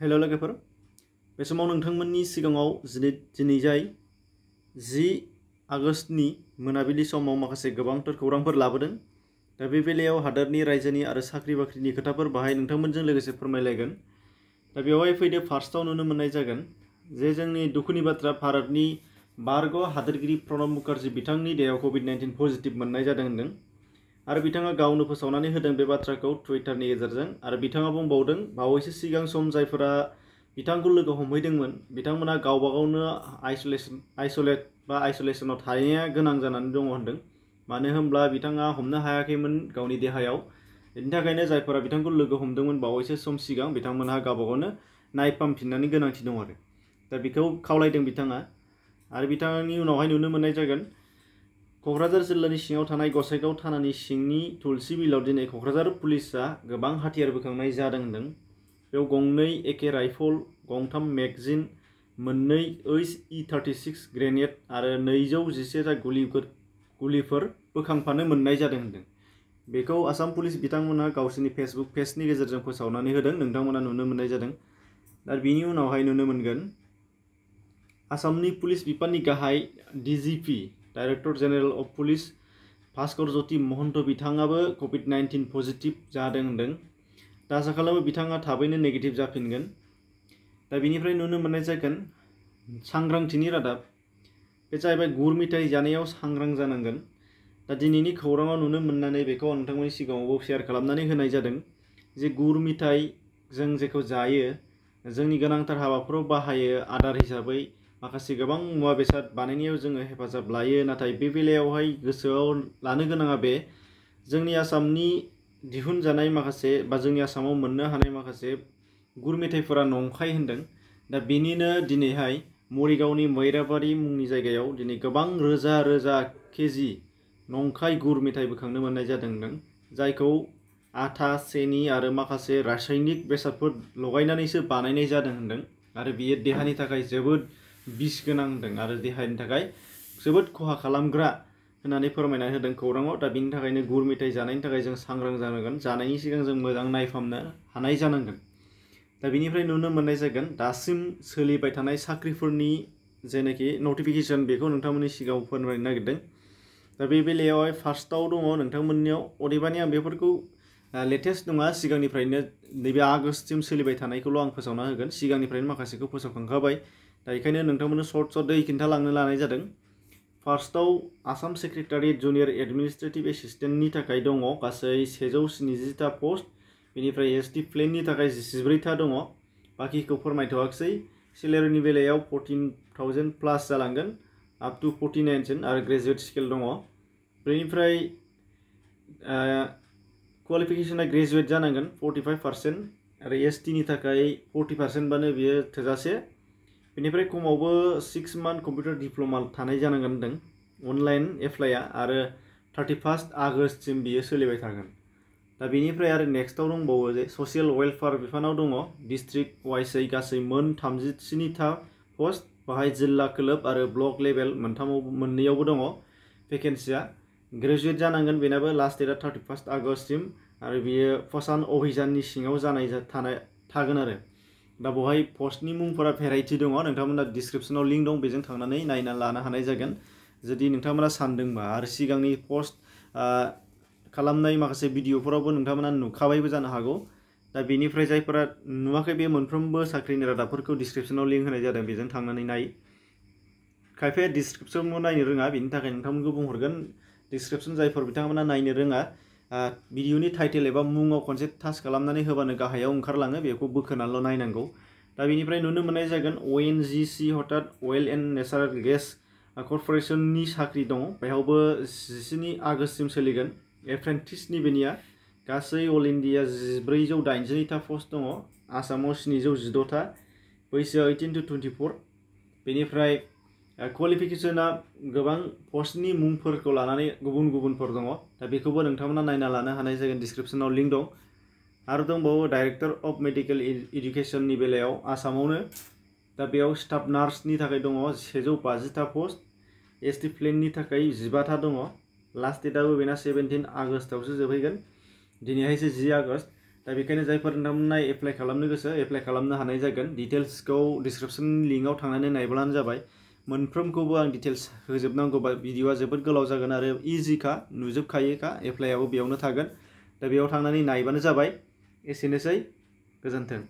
hello' पर बे समाव नोंथांमोननि सिगाङाव दिनै दिनै जाय जि आगष्टनि मोनाबिलि समाव माखासे गोबांथार खौरांफोर लाबोदों दा बे बेलायाव हादोरनि रायजोनि आरो साख्रि बाख्रिनि खोथाफोर बाहाय नोंथांमोनजों लोगोसे फोरमायलायगोन दा बेवहाय फैदो फार्स्टआव नुनो मोननाय जागोन जे जोंनि दुखुनि बाथ्रा भारतनि बारग' हादोरगिरि प्रणब मुखार्जी बिथांनि देहायाव कभिड नाइन्टिन पजिटिभ मोननाय जादों होन्दों और बिथाङा गावनो फोसावनानै होदों बे बाथ्राखौ टुइटारनि गेजेरजों आरो बिथाङा बुंबावदों बावैसो सिगां सम जायफोरा बिथांखौ लोगो हमहैदोंमोन बिथांमोना गावबा गावनो आइसलेसन आइसलेट बा आइसलेसनाव थानाया गोनां जानानै मानो होनब्ला बिथाङा हमनो हायाखैमोन गावनि देहायाव बेनि थाखायनो जायफोरा सम सिगां बिथांमोनहा गावबा गावनो गोनांथि दं आरो दा बेखौ खावलायदों बिथाङा आरो बिथांनि उनावहाय नुनो मोननाय जागोन क'क्राझार जिल्लानि सिङाव थानाय गसाइगाव थानानि सिंनि थुलसि बिलाव दिनै क'क्राझार पुलिसआ गोबां हाथियार बोखांनाय जादों होनदों बेयाव गंनै एके राइफल गंथाम मेगजिन मोननै ओइस इ थार्टि सिक्स ग्रेनेड आरो नैजौ जिसेथा गुलिफोर गुलिफोर बोखांफानो मोननाय जादों होनदों बेखौ आसाम पुलिस बिथांमोना गावसोरनि फेसबुक पेजनि गेजेरजों फोसावनानै होदों नोंथांमोना नुनो मोननाय जादों दा बिनि उनावहाय नुनो मोनगोन आसामनि पुलिस बिफाननि गाहाय DGP director general of police Bhaskar Jyoti Mahanta बिथाङाबो कभिड नाइन्टिन पजिटिभ जादों होन्दों दा आसा खालामो बिथाङा थाबैनो नेगेटिभ जाफिनगोन दा बेनिफ्राय नुनो मोननाय जागोन सांग्रांथिनि रादाब बे जाहैबाय गुर मिथाइ जानायाव सांग्रां जानांगोन दा दिनैनि खौराङाव नुनो मोननानै बेखौ नोंथांमोननि सिगाङावबो सेयार खालामनानै होनाय जादों जे गुर मिथाइ जों जेखौ जायो जोंनि गोनांथार हाबाफोराव बाहायो आदार हिसाबै माखासे गोबां मुवा बेसाद बानायनायाव जोङो हेफाजाब लायो नाथाय बे बेलायावहाय गोसोआव लानो गोनाङा बे जोंनि आसामनि दिहुनजानाय माखासे बा जोंनि आसामाव मोननो हानाय माखासे गुर मेथाइफोरा नंखाय होनदों दा बेनिनो दिनैहाय मरिगावनि मैराबारि मुंनि जायगायाव दिनै गोबां रोजा रोजा केजि नंखाय गुर मेथाइ बोखांनो मोननाय जादोंदों जायखौ आथा सेनि आरो माखासे रासायनिक बेसादफोर लगायनानैसो बानायनाय जादों होनदों आरो बियो देहानि थाखाय जोबोद बिस गोनांदों आरो देहानि थाखाय खहा खालामग्रा होननानै फोरमायनानै होदों दा बेनि गुर मेथाइ जानायनि थाखाय जों सांग्रां जानांगोन जानायनि सिगां जों मोजां नायफामनो हानाय जानांगोन दा बेनिफ्राय नुनो मोननाय जागोन दासिम सोलिबाय थानाय नटिफिकेसन बेखौ नोंथांमोननि सिगाङाव फोरमायनो दा बे बेलायावहाय फार्स्टआव दङ नोंथांमोननियाव लेटेस्ट नङा सिगांनिफ्रायनो नैबे आगष्टसिम सोलिबाय थानायखौल' आं फोसावना होगोन सिगांनिफ्रायनो माखासेखौ फोसावखांखाबाय दा बेखायनो नोंथांमोननो सर्ट सर्टै खिन्थालांनो लानाय जादों फार्स्टआव आसाम सेक्रेटारियेट जुनियर एडमिनिस्ट्रेटिभ एसिस्टेन्टनि थाखाय दङ सेजौ स्निजिथा पस्ट बेनिफ्राय एस टि प्लेननि थाखाय जिब्रैथा दङ बाखिखौ फोरमायथ'वाखिसै सेलारिनि बेलायाव फर्टिन थावजेन्ड प्लास जालांगोन आप टु फर्टि नाइनसिम आरो ग्रेजुवेट स्केल दङ बेनिफ्राय क्वालिफिकेसना ग्रेजुवेट जानांगोन फर्टिफाइभ पार्सेन्ट आरो एस टी थाखाय फर्टि पार्सेन्टबानो बियो थोजासे बेनिफ्राय खमावबो सिक्स मान्थ कम्पिउटार डिप्ल'मा थानाय जानांगोन होनदों अनलाइन एप्लाइआ आरो थार्टि फार्स्ट आगस्टसिम बियो सोलिबाय थागोन दा बेनिफ्राय आरो नेक्स्टआव दंबावो जे ससियेल वेलफेयार बिफानाव दङ डिस्ट्रिक्ट वाइसै गासै मोन थामजिस्निथा पस्ट बाहाय जिल्ला क्लब आरो ब्लक लेभेल मोनथामाव मोननैयावबो दङ भेकेन्सिया ग्रेजुवेट जानांगोन बेनाबो लास्ट डेटआ थार्टि फार्स्ट आगस्टसिम आरो बियो फसान अभिजाननि सिङाव जानाय थानाय थागोन आरो दा बेवहाय पस्टनि मुंफोरा भेराइटि दङ नोंथांमोना डिसक्रिपसनाव लिंक दं बेजों थांनानै नायना लानो हानाय जागोन जुदि नोंथांमोना पस्ट खालामनाय माखासे भिडिअफोरावबो नोंथांमोना नुखाबायबो जानो दा बेनिफ्राय जायफोरा नुवाखै बे मोनफ्रोमबो साख्रिनि रादाबफोरखौ डिसक्रिपसनाव लिंक होनाय जादों बेजों थांनानै नाय खायफाया डिसक्रिपसनाव नायनो रोङा बेनि थाखाय नोंथांमोनखौ बुंहरगोन डिसक्रिपसन जायफोर भिडिअनि टाइटल एवं मुङाव खनसे टाच खालामनानै होबानो गाहायाव ओंखारलाङो बेखौ बोखोनानैल' नायनांगौ दा बेनिफ्राय नुनो मोननाय जागोन अ एन जि सि हथात अइल एन्ड नेचारेल गेस कर्परेसननि साख्रि दङ बेयावबो जिस्नि आगष्टसिम सोलिगोन एप्रेन्टिसनि बेनिया गासै अल इन्डिया जिब्रैजौ दाइनजिनैथा पस्ट दङ आसामाव स्निजौ जिद'था बैसोआ ओइटिन टु टुवेन्टिफ'र बेनिफ्राय क्वालिफिकेसना गोबां पस्टनि मुंफोरखौ लानानै गुबुन गुबुनफोर दङ दा बेखौबो नोंथांमोना नायना लानो हानाय जागोन डिसक्रिपसनाव लिंक दं आरो दंबावो डाइरेक्टर अफ मेडिकेल इडुकेसननि बेलायाव आसामावनो दा बेयाव स्टाफ नार्सनि थाखाय दङ सेजौ बाजिथा पस्ट एस टि प्लेननि थाखाय जिबाथा दङ लास्ट डेटआबो बेना सेभेन्टिन आगष्टआवसो जोबहैगोन दिनैहायसो जि आगष्ट दा बेखायनो जायफोर नोंथांमोना एप्लाइ खालामनो गोसो एप्लाइ खालामनो हानाय जागोन डिटेल्सखौ डिसक्रिपसननि लिंकआव थांनानै नायब्लानो जाबाय मोनफ्रोमखौबो आं डिटेल्स होजोबनांगौबा भिडिअ'आ जोबोद गोलाव जागोन आरो इजिखा नुजोबखायोखा एप्लाइआबो बेयावनो थागोन दा बेयाव थांनानै नायबानो जाबाय एसेनोसै गोजोन्थों